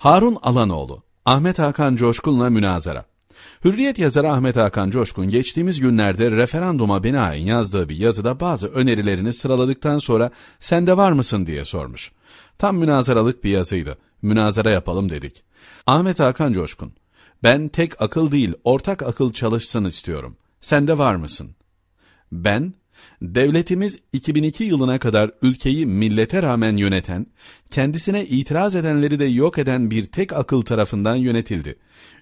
Harun Alanoğlu, Ahmet Hakan Coşkun'la münazara. Hürriyet yazarı Ahmet Hakan Coşkun geçtiğimiz günlerde referanduma binaen yazdığı bir yazıda bazı önerilerini sıraladıktan sonra sende var mısın diye sormuş. Tam münazaralık bir yazıydı. Münazara yapalım dedik. Ahmet Hakan Coşkun, ben tek akıl değil ortak akıl çalışsın istiyorum. Sende var mısın? Ben Devletimiz 2002 yılına kadar ülkeyi millete rağmen yöneten, kendisine itiraz edenleri de yok eden bir tek akıl tarafından yönetildi.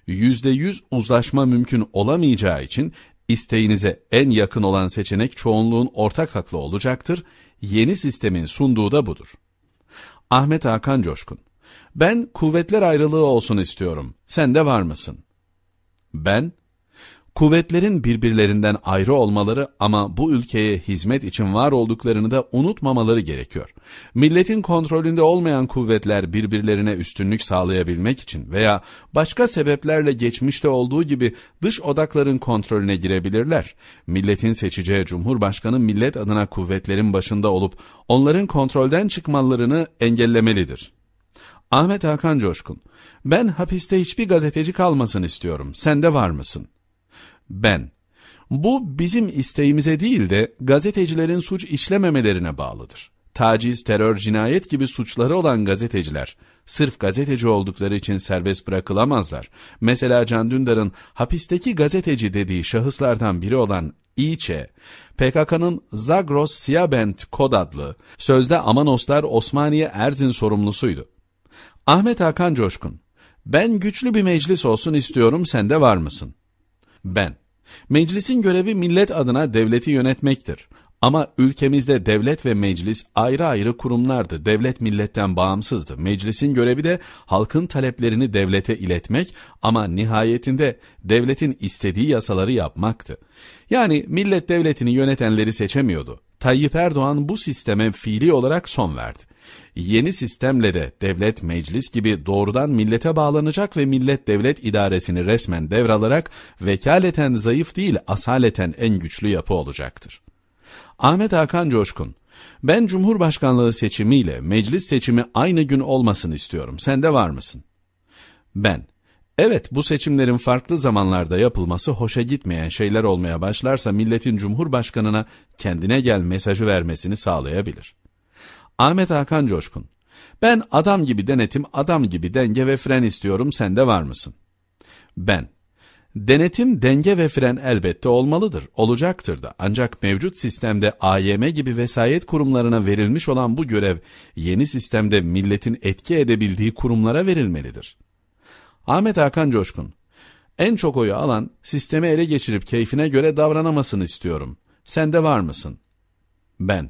%100 uzlaşma mümkün olamayacağı için isteğinize en yakın olan seçenek çoğunluğun ortak haklı olacaktır. Yeni sistemin sunduğu da budur. Ahmet Hakan Coşkun Ben kuvvetler ayrılığı olsun istiyorum. Sen de var mısın? Ben Kuvvetlerin birbirlerinden ayrı olmaları ama bu ülkeye hizmet için var olduklarını da unutmamaları gerekiyor. Milletin kontrolünde olmayan kuvvetler birbirlerine üstünlük sağlayabilmek için veya başka sebeplerle geçmişte olduğu gibi dış odakların kontrolüne girebilirler. Milletin seçeceği cumhurbaşkanı millet adına kuvvetlerin başında olup onların kontrolden çıkmalarını engellemelidir. Ahmet Hakan Coşkun, ben hapiste hiçbir gazeteci kalmasın istiyorum, Sen de var mısın?'' ben. Bu bizim isteğimize değil de gazetecilerin suç işlememelerine bağlıdır. Taciz, terör, cinayet gibi suçları olan gazeteciler sırf gazeteci oldukları için serbest bırakılamazlar. Mesela Can Dündar'ın hapisteki gazeteci dediği şahıslardan biri olan İçe, PKK'nın Zagros Siyabent kod adlı sözde Amanoslar Osmaniye Erzin sorumlusuydu. Ahmet Hakan Coşkun, ben güçlü bir meclis olsun istiyorum sen de var mısın? ben. Meclisin görevi millet adına devleti yönetmektir. Ama ülkemizde devlet ve meclis ayrı ayrı kurumlardı. Devlet milletten bağımsızdı. Meclisin görevi de halkın taleplerini devlete iletmek ama nihayetinde devletin istediği yasaları yapmaktı. Yani millet devletini yönetenleri seçemiyordu. Tayyip Erdoğan bu sisteme fiili olarak son verdi. Yeni sistemle de devlet meclis gibi doğrudan millete bağlanacak ve millet devlet idaresini resmen devralarak vekaleten zayıf değil asaleten en güçlü yapı olacaktır. Ahmet Hakan Coşkun ben Cumhurbaşkanlığı seçimiyle meclis seçimi aynı gün olmasın istiyorum. Sen de var mısın? Ben, evet bu seçimlerin farklı zamanlarda yapılması hoşa gitmeyen şeyler olmaya başlarsa milletin Cumhurbaşkanına kendine gel mesajı vermesini sağlayabilir. Ahmet Hakan Coşkun. Ben adam gibi denetim, adam gibi denge ve fren istiyorum. Sen de var mısın? Ben. Denetim, denge ve fren elbette olmalıdır, olacaktır da. Ancak mevcut sistemde AYM gibi vesayet kurumlarına verilmiş olan bu görev, yeni sistemde milletin etki edebildiği kurumlara verilmelidir. Ahmet Hakan Coşkun, en çok oyu alan sistemi ele geçirip keyfine göre davranamasını istiyorum. Sen de var mısın? Ben,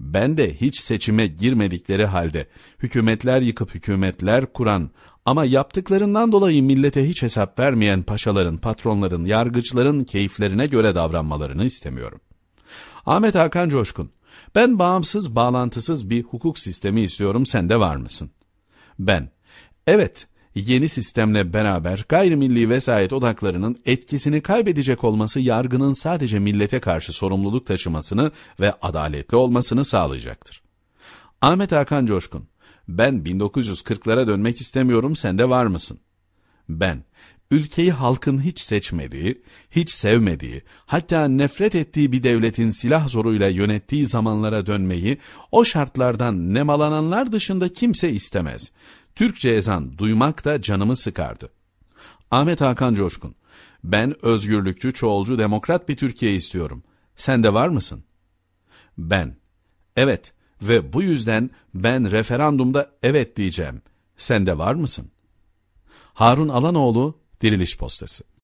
ben de hiç seçime girmedikleri halde hükümetler yıkıp hükümetler kuran ama yaptıklarından dolayı millete hiç hesap vermeyen paşaların, patronların, yargıçların keyiflerine göre davranmalarını istemiyorum. Ahmet Hakan Coşkun, ben bağımsız, bağlantısız bir hukuk sistemi istiyorum, Sen de var mısın? Ben, evet, yeni sistemle beraber gayrimilli vesayet odaklarının etkisini kaybedecek olması yargının sadece millete karşı sorumluluk taşımasını ve adaletli olmasını sağlayacaktır. Ahmet Hakan Coşkun, ben 1940'lara dönmek istemiyorum Sen de var mısın? Ben, ülkeyi halkın hiç seçmediği, hiç sevmediği, hatta nefret ettiği bir devletin silah zoruyla yönettiği zamanlara dönmeyi, o şartlardan nemalananlar dışında kimse istemez. Türkçe ezan duymak da canımı sıkardı. Ahmet Hakan Coşkun, ben özgürlükçü, çoğulcu, demokrat bir Türkiye istiyorum. Sen de var mısın? Ben, evet ve bu yüzden ben referandumda evet diyeceğim. Sen de var mısın? Harun Alanoğlu, Diriliş Postası